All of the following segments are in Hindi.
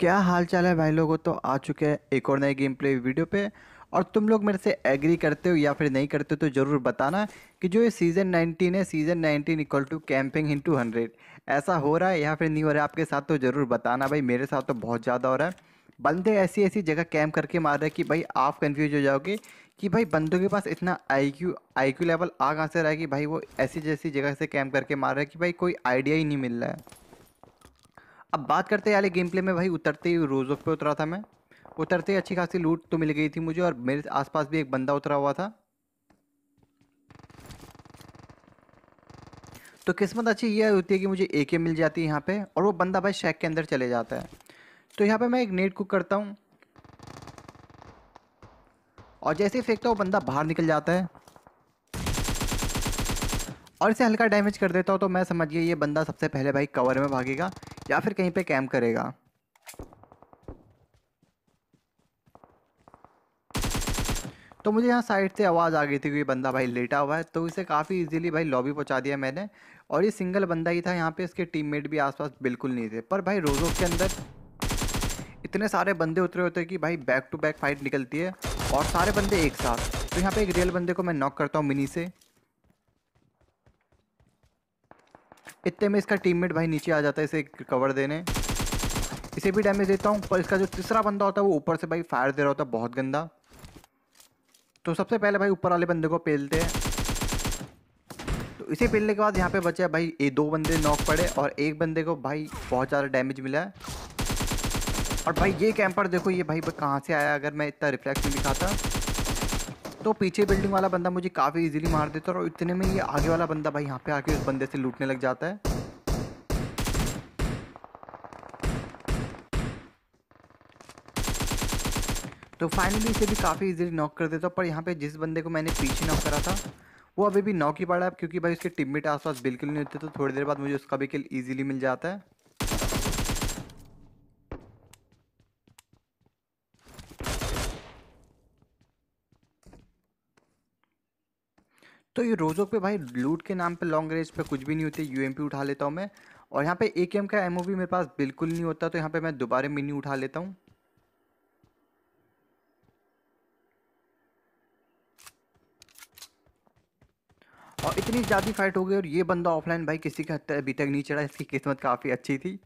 क्या हाल चाल है भाई लोगों तो आ चुके हैं एक और नए गेम प्ले वीडियो पे और तुम लोग मेरे से एग्री करते हो या फिर नहीं करते हो तो ज़रूर बताना कि जो ये सीज़न 19 है season 19 equal to camping in two hundred ऐसा हो रहा है या फिर नहीं हो रहा है आपके साथ तो ज़रूर बताना भाई मेरे साथ तो बहुत ज़्यादा हो रहा है बंदे ऐसी ऐसी जगह कैम्प करके मार रहे हैं कि भाई आप कन्फ्यूज हो जाओगे कि भाई बंदों के पास इतना I Q I Q level आ कहाँ से रहा है कि भाई वो ऐसी जैसी जगह से कैम्प करके मार रहे हैं कि भाई कोई आइडिया ही नहीं मिल रहा है अब बात करते हैं गेम प्ले में भाई उतरते ही रोज पे उतरा था मैं उतरते ही अच्छी खासी लूट तो मिल गई थी मुझे और मेरे आसपास भी एक बंदा उतरा हुआ था तो किस्मत अच्छी यह होती है कि मुझे ए के मिल जाती है यहाँ पे और वो बंदा भाई शेक के अंदर चले जाता है तो यहाँ पे मैं एक नेट कुक करता हूँ और जैसे ही फेंकता हूँ बंदा बाहर निकल जाता है और इसे हल्का डैमेज कर देता हूँ तो मैं समझ गया ये बंदा सबसे पहले भाई कवर में भागेगा या फिर कहीं पे कैम्प करेगा तो मुझे यहाँ साइड से आवाज़ आ गई थी कि बंदा भाई लेटा हुआ है तो इसे काफ़ी इजीली भाई लॉबी पहुँचा दिया मैंने और ये सिंगल बंदा ही था यहाँ पे इसके टीममेट भी आसपास बिल्कुल नहीं थे पर भाई रोज़ो के अंदर इतने सारे बंदे उतरे होते हैं कि भाई बैक टू बैक फाइट निकलती है और सारे बंदे एक साथ तो यहाँ पे एक रियल बंदे को मैं नॉक करता हूँ मिनी से इतने में इसका टीममेट भाई नीचे आ जाता है इसे कवर देने इसे भी डैमेज देता हूँ पर इसका जो तीसरा बंदा होता है वो ऊपर से भाई फायर दे रहा होता है बहुत गंदा तो सबसे पहले भाई ऊपर वाले बंदे को पेलते हैं तो इसे पेलने के बाद यहाँ पे बचे भाई ये दो बंदे नॉक पड़े और एक बंदे को भाई बहुत ज़्यादा डैमेज मिला है और भाई ये कैंपर देखो ये भाई कहाँ से आया अगर मैं इतना रिफ्लेक्शन नहीं दिखाता तो पीछे बिल्डिंग वाला बंदा मुझे काफ़ी इजीली मार देता है और इतने में ये आगे वाला बंदा भाई यहाँ पे आके उस बंदे से लूटने लग जाता है तो फाइनली इसे भी काफ़ी इजीली नॉक कर देता हूँ पर यहाँ पे जिस बंदे को मैंने पीछे नॉक करा था वो अभी भी नॉक ही पड़ा है क्योंकि भाई उसके टिमिट आसपास बिल्कुल नहीं होते तो थोड़ी देर बाद मुझे उसका भी किल ईजिली मिल जाता है तो ये रोजोक पे भाई लूट के नाम पे लॉन्ग रेंज पे कुछ भी नहीं होती यू उठा लेता हूँ मैं और यहाँ पे ए का एम भी मेरे पास बिल्कुल नहीं होता तो यहाँ पे मैं दोबारा मिनी उठा लेता हूँ और इतनी ज़्यादा फाइट हो गई और ये बंदा ऑफलाइन भाई किसी का अभी तक नहीं चढ़ा इसकी किस्मत काफ़ी अच्छी थी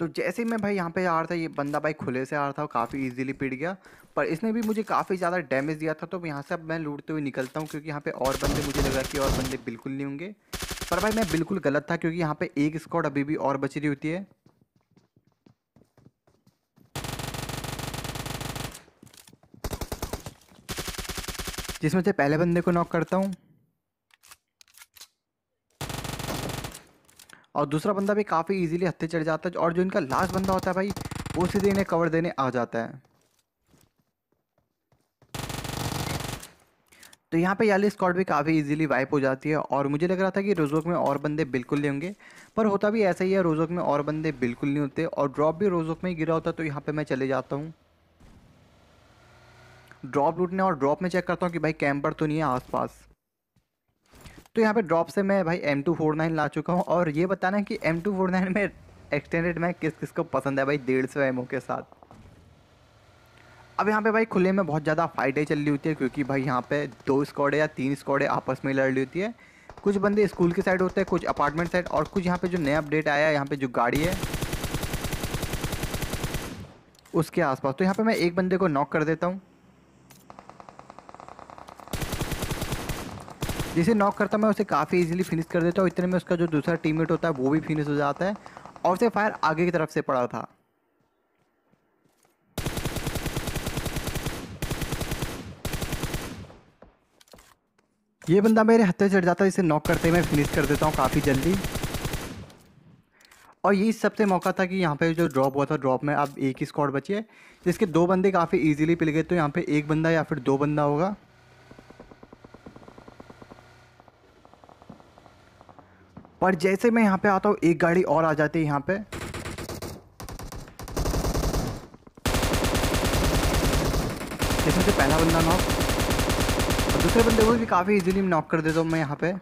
तो जैसे ही मैं भाई यहाँ पे आ रहा था ये बंदा भाई खुले से आ रहा था काफ़ी इजीली पिट गया पर इसने भी मुझे काफ़ी ज़्यादा डैमेज दिया था तो यहाँ से अब मैं लूटते हुए निकलता हूँ क्योंकि यहाँ पे और बंदे मुझे लगा कि और बंदे बिल्कुल नहीं होंगे पर भाई मैं बिल्कुल गलत था क्योंकि यहाँ पे एक स्कॉट अभी भी और बची रही होती है जिसमें से पहले बंदे को नॉक करता हूँ और दूसरा बंदा भी काफ़ी इजीली हत्थे चढ़ जाता है और जो इनका लास्ट बंदा होता है भाई वो सीधे इन्हें कवर देने आ जाता है तो यहाँ पे याली स्कॉट भी काफ़ी इजीली वाइप हो जाती है और मुझे लग रहा था कि रोजोक में और बंदे बिल्कुल नहीं होंगे पर होता भी ऐसा ही है रोजोक में और बंदे बिल्कुल नहीं होते और ड्रॉप भी रोजोक में ही गिरा होता तो यहाँ पे मैं चले जाता हूँ ड्रॉप लूटने और ड्रॉप में चेक करता हूँ कि भाई कैंपर तो नहीं है आसपास तो यहाँ पे ड्रॉप से मैं भाई एम टू फोर नाइन ला चुका हूँ और ये बताना है कि एम टू फोर नाइन में एक्सटेंडेड मैं किस किस को पसंद है भाई डेढ़ सौ एम के साथ अब यहाँ पे भाई खुले में बहुत ज़्यादा फाइटें चल रही होती है क्योंकि भाई यहाँ पे दो स्कॉडे या तीन स्कॉडे आपस में लड़ रही होती है कुछ बंदे स्कूल की साइड होते हैं कुछ अपार्टमेंट साइड और कुछ यहाँ पे जो नया अपडेट आया है यहाँ पे जो गाड़ी है उसके आसपास तो यहाँ पे मैं एक बंदे को नॉक कर देता हूँ जिसे नॉक करता मैं उसे काफ़ी इजीली फिनिश कर देता हूँ इतने में उसका जो दूसरा टीममेट होता है वो भी फिनिश हो जाता है और उसे फायर आगे की तरफ से पड़ा था ये बंदा मेरे हत्थे चढ़ जाता है इसे नॉक करते हुए मैं फिनिश कर देता हूँ काफ़ी जल्दी और ये सबसे मौका था कि यहाँ पे जो ड्रॉप हुआ था ड्रॉप में अब एक ही स्कॉट बची है जिसके दो बंदे काफ़ी इजीली पिल गए तो यहाँ पे एक बंदा या फिर दो बंदा होगा पर जैसे मैं यहाँ पे आता हूँ एक गाड़ी और आ जाती है यहाँ पे जैसे से पहला बंदा नॉक और दूसरे बंदे को भी काफ़ी इजीली नॉक कर देता हूँ मैं यहाँ पे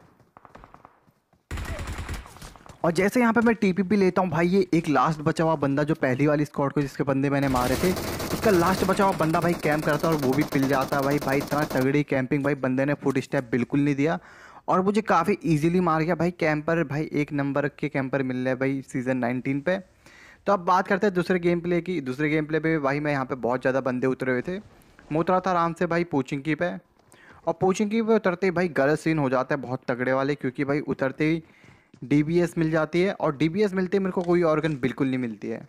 और जैसे यहाँ पे मैं टीपी भी लेता हूँ भाई ये एक लास्ट बचा हुआ बंदा जो पहली वाली स्कॉट को जिसके बंदे मैंने मारे थे उसका लास्ट बचा हुआ बंदा भाई कैंप करता है और वो भी पिल जाता है भाई भाई इतना तगड़ी कैंपिंग भाई बंदे ने फुट स्टेप बिल्कुल नहीं दिया और मुझे काफ़ी इजीली मार गया भाई कैंपर भाई एक नंबर के कैंपर मिल रहे हैं भाई सीज़न 19 पे तो अब बात करते हैं दूसरे गेम प्ले की दूसरे गेम प्ले पे भाई मैं यहाँ पे बहुत ज़्यादा बंदे उतरे हुए थे मैं उतरा था आराम से भाई पोचिंग की पे और पोचिंग की पे उतरते ही भाई गलत सीन हो जाता है बहुत तगड़े वाले क्योंकि भाई उतरते ही डी मिल जाती है और डी मिलते ही मेरे को कोई ऑर्गन बिल्कुल नहीं मिलती है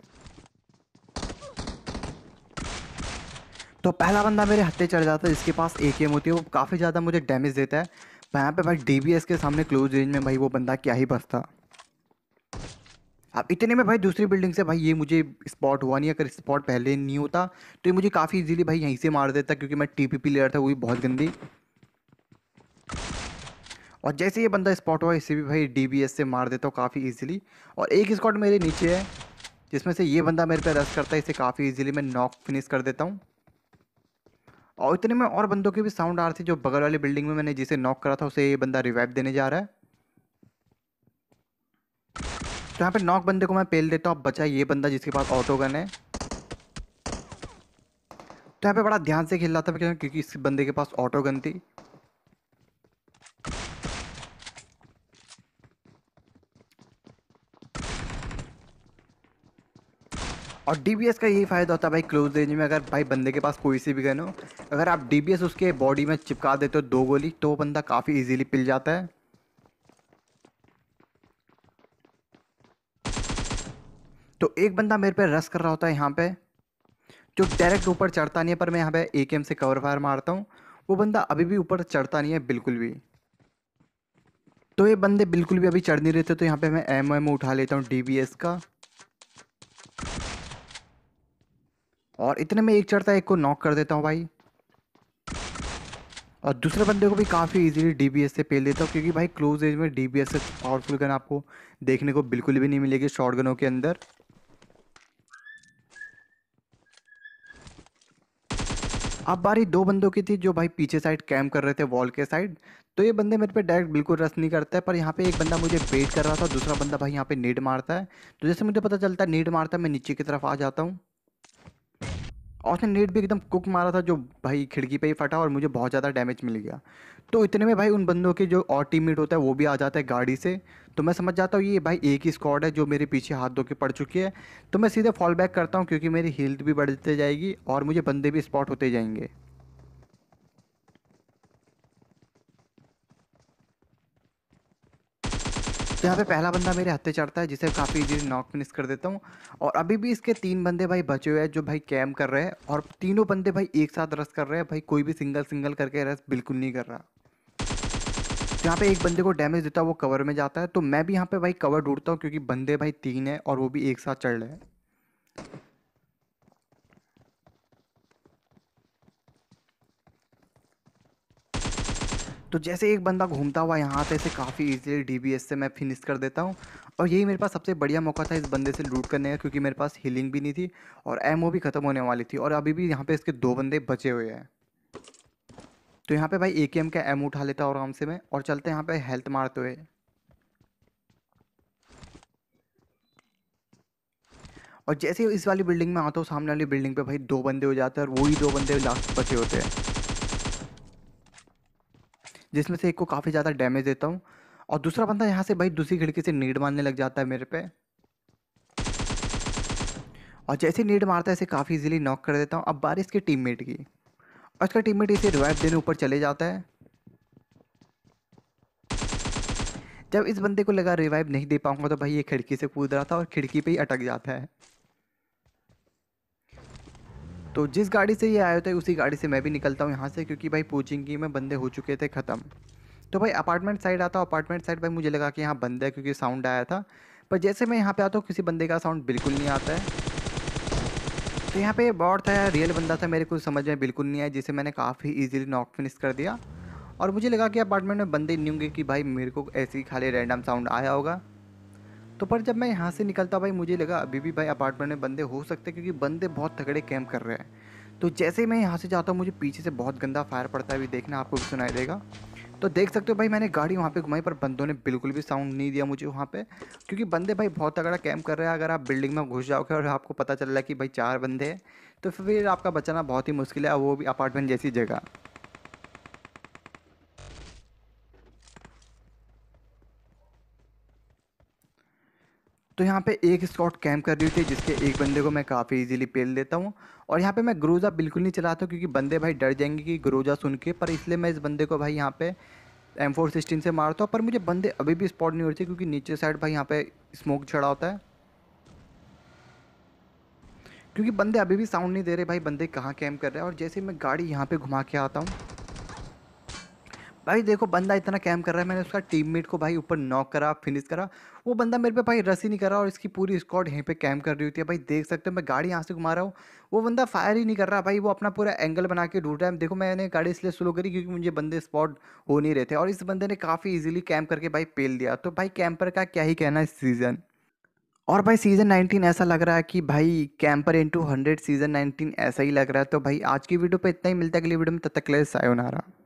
तो पहला बंदा मेरे हत्ते चढ़ जाता है जिसके पास ए होती है वो काफ़ी ज़्यादा मुझे डैमेज देता है यहाँ पे भाई डी के सामने क्लोज रेंज में भाई वो बंदा क्या ही बसता अब इतने में भाई दूसरी बिल्डिंग से भाई ये मुझे स्पॉट हुआ नहीं अगर स्पॉट पहले नहीं होता तो ये मुझे काफ़ी इजीली भाई यहीं से मार देता क्योंकि मैं टीपीपी लेर था वो भी बहुत गंदी और जैसे ये बंदा स्पॉट हुआ इसे भी भाई डी से मार देता हूँ काफ़ी ईजिली और एक स्कॉट मेरे नीचे है जिसमें से ये बंदा मेरे पे रस करता है इसे काफ़ी ईजिली मैं नॉक फिनिश कर देता हूँ और इतने में और बंदों के भी साउंड आ रही थी जो बगल वाली बिल्डिंग में मैंने जिसे नॉक करा था उसे ये बंदा रिवाइव देने जा रहा है तो यहाँ पे नॉक बंदे को मैं पेल देता हूँ बचा ये बंदा जिसके पास ऑटो गन है तो यहाँ पे बड़ा ध्यान से खेल रहा था क्योंकि इस बंदे के पास ऑटो गन थी और डी का यही फ़ायदा होता है भाई क्लोज रेंज में अगर भाई बंदे के पास कोई सी भी गन हो अगर आप डी उसके बॉडी में चिपका देते हो दो गोली तो बंदा काफ़ी ईजीली पिल जाता है तो एक बंदा मेरे पे रस कर रहा होता है यहाँ पे जो डायरेक्ट ऊपर चढ़ता नहीं है पर मैं यहाँ पे ए से कवर फायर मारता हूँ वो बंदा अभी भी ऊपर चढ़ता नहीं है बिल्कुल भी तो ये बंदे बिल्कुल भी अभी चढ़ नहीं रहते तो यहाँ पे मैं एम एम उठा लेता हूँ डी का और इतने में एक चढ़ता है एक को नॉक कर देता हूँ भाई और दूसरे बंदे को भी काफ़ी इजीली डीबीएस से पेल देता हूँ क्योंकि भाई क्लोज रेंज में डीबीएस से पावरफुल गन आपको देखने को बिल्कुल भी नहीं मिलेगी शॉर्ट गनों के अंदर अब बारी दो बंदों की थी जो भाई पीछे साइड कैम्प कर रहे थे वॉल के साइड तो ये बंदे मेरे पे डायरेक्ट बिल्कुल रस नहीं करता है पर यहाँ पे एक बंदा मुझे बेट कर रहा था दूसरा बंदा भाई यहाँ पे नीड मारता है तो जैसे मुझे पता चलता है नीड मारता है मैं नीचे की तरफ आ जाता हूँ और उसने नेट भी एकदम कुक मारा था जो भाई खिड़की पे ही फटा और मुझे बहुत ज़्यादा डैमेज मिल गया तो इतने में भाई उन बंदों के जो और टीममेट होता है वो भी आ जाता है गाड़ी से तो मैं समझ जाता हूँ ये भाई एक ही स्क्वाड है जो मेरे पीछे हाथ धो के पड़ चुकी है तो मैं सीधे फॉल बैक करता हूँ क्योंकि मेरी हेल्थ भी बढ़ते जाएगी और मुझे बंदे भी स्पॉट होते जाएंगे तो यहाँ पे पहला बंदा मेरे हाथ चढ़ता है जिसे काफ़ी इजीली नॉक फिनिश कर देता हूँ और अभी भी इसके तीन बंदे भाई बचे हुए हैं जो भाई कैम कर रहे हैं और तीनों बंदे भाई एक साथ रस कर रहे हैं भाई कोई भी सिंगल सिंगल करके रस बिल्कुल नहीं कर रहा तो यहाँ पे एक बंदे को डैमेज देता है वो कवर में जाता है तो मैं भी यहाँ पर भाई कवर ढूंढता हूँ क्योंकि बंदे भाई तीन है और वो भी एक साथ चढ़ रहे हैं तो जैसे एक बंदा घूमता हुआ यहाँ आता है इसे काफ़ी ईजिली डीबीएस से मैं फिनिश कर देता हूँ और यही मेरे पास सबसे बढ़िया मौका था इस बंदे से लूट करने का क्योंकि मेरे पास हीलिंग भी नहीं थी और एमओ भी ख़त्म होने वाली थी और अभी भी यहाँ पे इसके दो बंदे बचे हुए हैं तो यहाँ पर भाई ए का एमओ उठा लेता हूँ आराम से मैं और चलते यहाँ पर हेल्थ मारते हुए और जैसे इस वाली बिल्डिंग में आता हूँ सामने वाली बिल्डिंग पे भाई दो बंदे हो जाते हैं और वही दो बंदे लास्ट बचे होते हैं जिसमें से एक को काफ़ी ज़्यादा डैमेज देता हूँ और दूसरा बंदा यहाँ से भाई दूसरी खिड़की से नीड मारने लग जाता है मेरे पे और जैसे नीड मारता है इसे काफ़ी इजीली नॉक कर देता हूँ अब बारिश के टीममेट की और इसका टीममेट इसे रिवाइव देने ऊपर चले जाता है जब इस बंदे को लगा रिवाइव नहीं दे पाऊंगा तो भाई ये खिड़की से कूद रहा था और खिड़की पर ही अटक जाता है तो जिस गाड़ी से ये आए थे उसी गाड़ी से मैं भी निकलता हूँ यहाँ से क्योंकि भाई पूछिंगी में बंदे हो चुके थे ख़त्म तो भाई अपार्टमेंट साइड आता हूँ अपार्टमेंट साइड भाई मुझे लगा कि यहाँ बंद है क्योंकि साउंड आया था पर जैसे मैं यहाँ पे आता हूँ किसी बंदे का साउंड बिल्कुल नहीं आता है तो यहाँ पे बॉड था रियल बंदा था मेरे को समझ में बिल्कुल नहीं आया जिसे मैंने काफ़ी ईजिली नॉक फिनिश कर दिया और मुझे लगा कि अपार्टमेंट में बंदे नहीं होंगे कि भाई मेरे को ऐसे ही खाली रैंडम साउंड आया होगा तो पर जब मैं यहाँ से निकलता भाई मुझे लगा अभी भी भाई अपार्टमेंट में बंदे हो सकते हैं क्योंकि बंदे बहुत तगड़े कैंप कर रहे हैं तो जैसे ही मैं यहाँ से जाता हूँ मुझे पीछे से बहुत गंदा फायर पड़ता है अभी देखना आपको भी सुनाई देगा तो देख सकते हो भाई मैंने गाड़ी वहाँ पे घुमाई पर बंदों ने बिल्कुल भी साउंड नहीं दिया मुझे वहाँ पे क्योंकि बंदे भाई बहुत तगड़ा कैम्प कर रहे हैं अगर आप बिल्डिंग में घुस जाओगे और आपको पता चल रहा है कि भाई चार बंदे हैं तो फिर आपका बचाना बहुत ही मुश्किल है वो भी अपार्टमेंट जैसी जगह तो यहाँ पे एक स्कॉट कैम्प कर रही होती जिसके एक बंदे को मैं काफ़ी इजीली पेल देता हूँ और यहाँ पे मैं ग्रोजा बिल्कुल नहीं चलाता क्योंकि बंदे भाई डर जाएंगे कि ग्रोजा सुन के पर इसलिए मैं इस बंदे को भाई यहाँ पे एम फोर सिक्सटीन से मारता हूँ पर मुझे बंदे अभी भी स्पॉट नहीं होते क्योंकि नीचे साइड भाई यहाँ पर स्मोक चढ़ा होता है क्योंकि बंदे अभी भी साउंड नहीं दे रहे भाई बंदे कहाँ कैम्प कर रहे हैं और जैसे मैं गाड़ी यहाँ पर घुमा के आता हूँ भाई देखो बंदा इतना कैम कर रहा है मैंने उसका टीममेट को भाई ऊपर नॉक करा फिनिश करा वो बंदा मेरे पे भाई रस ही नहीं कर रहा और इसकी पूरी स्कॉट यहीं पे कैम कर रही होती है भाई देख सकते हो मैं गाड़ी यहाँ से घुमा रहा हूँ वो बंदा फायर ही नहीं कर रहा भाई वो अपना पूरा एंगल बना के ढूंढ रहा है देखो मैंने गाड़ी इसलिए स्लो करी क्योंकि मुझे बंदे स्पॉट हो नहीं रहे थे और इस बंदे ने काफ़ी ईजिली कैम्प करके भाई पेल दिया तो भाई कैंपर का क्या ही कहना इस सीज़न और भाई सीज़न 19 ऐसा लग रहा है कि भाई कैंपर इंटू हंड्रेड सीज़न 19 ऐसा ही लग रहा है तो भाई आज की वीडियो पे इतना ही मिलता है अगली वीडियो में तब तक ले रहा